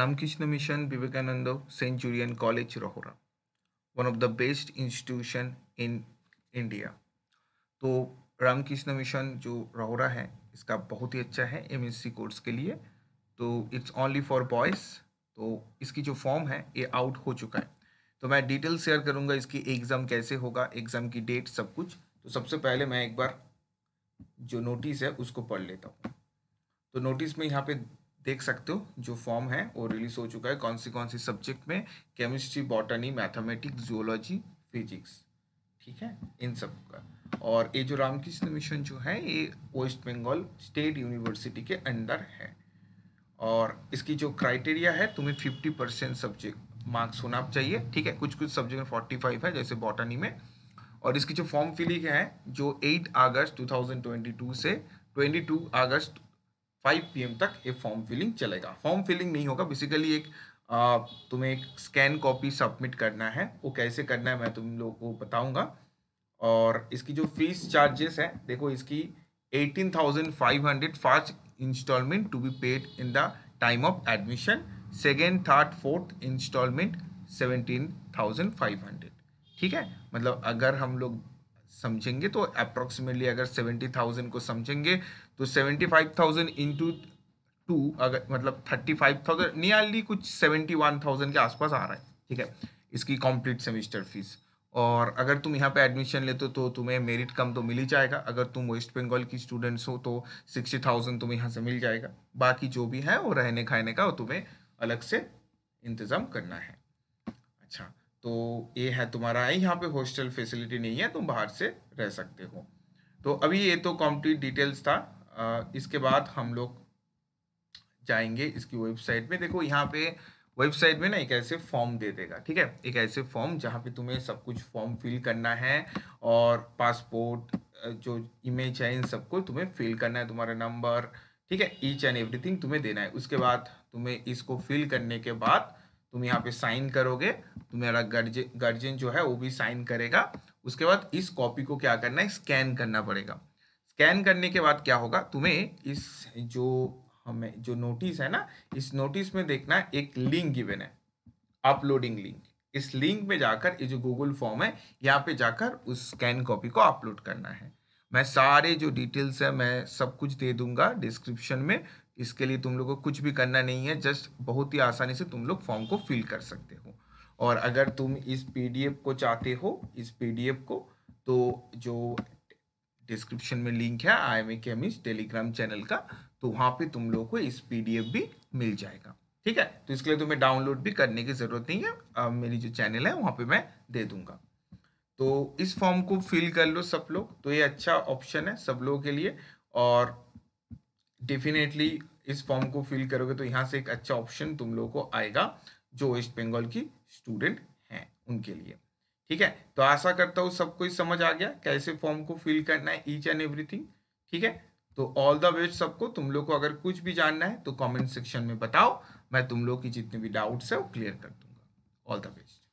Ramakrishna mission Vivekananda सेंट Centurion college Rahara one of the best institution in India तो Ramakrishna mission जो रोहरा है इसका बहुत ही अच्छा है एम कोर्स के लिए तो इट्स ओनली फॉर बॉयज़ तो इसकी जो फॉर्म है ये आउट हो चुका है तो मैं डिटेल शेयर करूंगा इसकी एग्ज़ाम कैसे होगा एग्ज़ाम की डेट सब कुछ तो सबसे पहले मैं एक बार जो नोटिस है उसको पढ़ लेता हूँ तो नोटिस में यहाँ पे देख सकते हो जो फॉर्म है वो रिलीज हो चुका है कौन सी कौन सी सब्जेक्ट में chemistry botany mathematics zoology physics ठीक है इन सब का और ये जो रामकृष्ण मिशन जो है ये वेस्ट बंगाल स्टेट यूनिवर्सिटी के अंडर है और इसकी जो क्राइटेरिया है तुम्हें फिफ्टी परसेंट सब्जेक्ट मार्क्स होना चाहिए ठीक है कुछ कुछ सब्जेक्ट में फोर्टी फाइव है जैसे बॉटनी में और इसकी जो फॉर्म फिलिंग है जो एट अगस्त टू से टू अगस्त फाइव पी तक ये फॉर्म फिलिंग चलेगा फॉर्म फिलिंग नहीं होगा बेसिकली एक आ, तुम्हें एक स्कैन कॉपी सबमिट करना है वो कैसे करना है मैं तुम लोगों को बताऊंगा और इसकी जो फीस चार्जेस है देखो इसकी eighteen thousand five hundred first installment to be paid in the time of admission second third fourth installment seventeen thousand five hundred ठीक है मतलब अगर हम लोग समझेंगे तो अप्रोक्सीमेटली अगर सेवेंटी थाउजेंड को समझेंगे तो seventy five thousand into two अगर मतलब थर्टी फाइव थाउजेंड नियरली कुछ सेवेंटी वन थाउजेंड के आसपास आ रहा है ठीक है इसकी कंप्लीट सेमिस्टर फीस और अगर तुम यहाँ पे एडमिशन लेते हो तो तुम्हें मेरिट कम तो मिल ही जाएगा अगर तुम वेस्ट बंगाल की स्टूडेंट्स हो तो सिक्सटी थाउजेंड तुम्हें यहाँ से मिल जाएगा बाकी जो भी है वो रहने खाने का वो तुम्हें अलग से इंतज़ाम करना है अच्छा तो ये है तुम्हारा है यहाँ पे हॉस्टल फैसिलिटी नहीं है तुम बाहर से रह सकते हो तो अभी ये तो कॉम्प्लीट डिटेल्स था इसके बाद हम लोग जाएंगे इसकी वेबसाइट में देखो यहाँ पे वेबसाइट में ना एक ऐसे फॉर्म दे देगा ठीक है एक ऐसे फॉर्म जहाँ पे तुम्हें सब कुछ फॉर्म फिल करना है और पासपोर्ट जो इमेज है इन सबको तुम्हें फिल करना है तुम्हारा नंबर ठीक है ईच एंड एवरीथिंग तुम्हें देना है उसके बाद तुम्हें इसको फिल करने के बाद तुम यहाँ पे साइन करोगे तो मेरा गर्जन गार्जियन जो है वो भी साइन करेगा उसके बाद इस कॉपी को क्या करना है स्कैन करना पड़ेगा स्कैन करने के बाद क्या होगा तुम्हें इस जो हमें जो नोटिस है ना इस नोटिस में देखना एक लिंक गिवन है अपलोडिंग लिंक इस लिंक में जाकर ये जो गूगल फॉर्म है यहाँ पे जाकर उस स्कैन कॉपी को अपलोड करना है मैं सारे जो डिटेल्स है मैं सब कुछ दे दूंगा डिस्क्रिप्शन में इसके लिए तुम लोग को कुछ भी करना नहीं है जस्ट बहुत ही आसानी से तुम लोग फॉर्म को फिल कर सकते हो और अगर तुम इस पी को चाहते हो इस पी को तो जो डिस्क्रिप्शन में लिंक है I am a chemist Telegram channel का तो वहाँ पे तुम लोग को इस पी भी मिल जाएगा ठीक है तो इसके लिए तुम्हें डाउनलोड भी करने की ज़रूरत नहीं है अब मेरी जो चैनल है वहाँ पे मैं दे दूंगा तो इस फॉर्म को फिल कर लो सब लोग तो ये अच्छा ऑप्शन है सब लोगों के लिए और डेफिनेटली इस फॉर्म को फिल करोगे तो यहाँ से एक अच्छा ऑप्शन तुम लोगों को आएगा जो वेस्ट बंगाल की स्टूडेंट हैं उनके लिए ठीक है तो आशा करता हूँ सब कुछ समझ आ गया कैसे फॉर्म को फिल करना है ईच एंड एवरीथिंग ठीक है तो ऑल द बेस्ट सबको तुम लोग को अगर कुछ भी जानना है तो कमेंट सेक्शन में बताओ मैं तुम लोग की जितने भी डाउट्स है वो क्लियर कर दूंगा ऑल द बेस्ट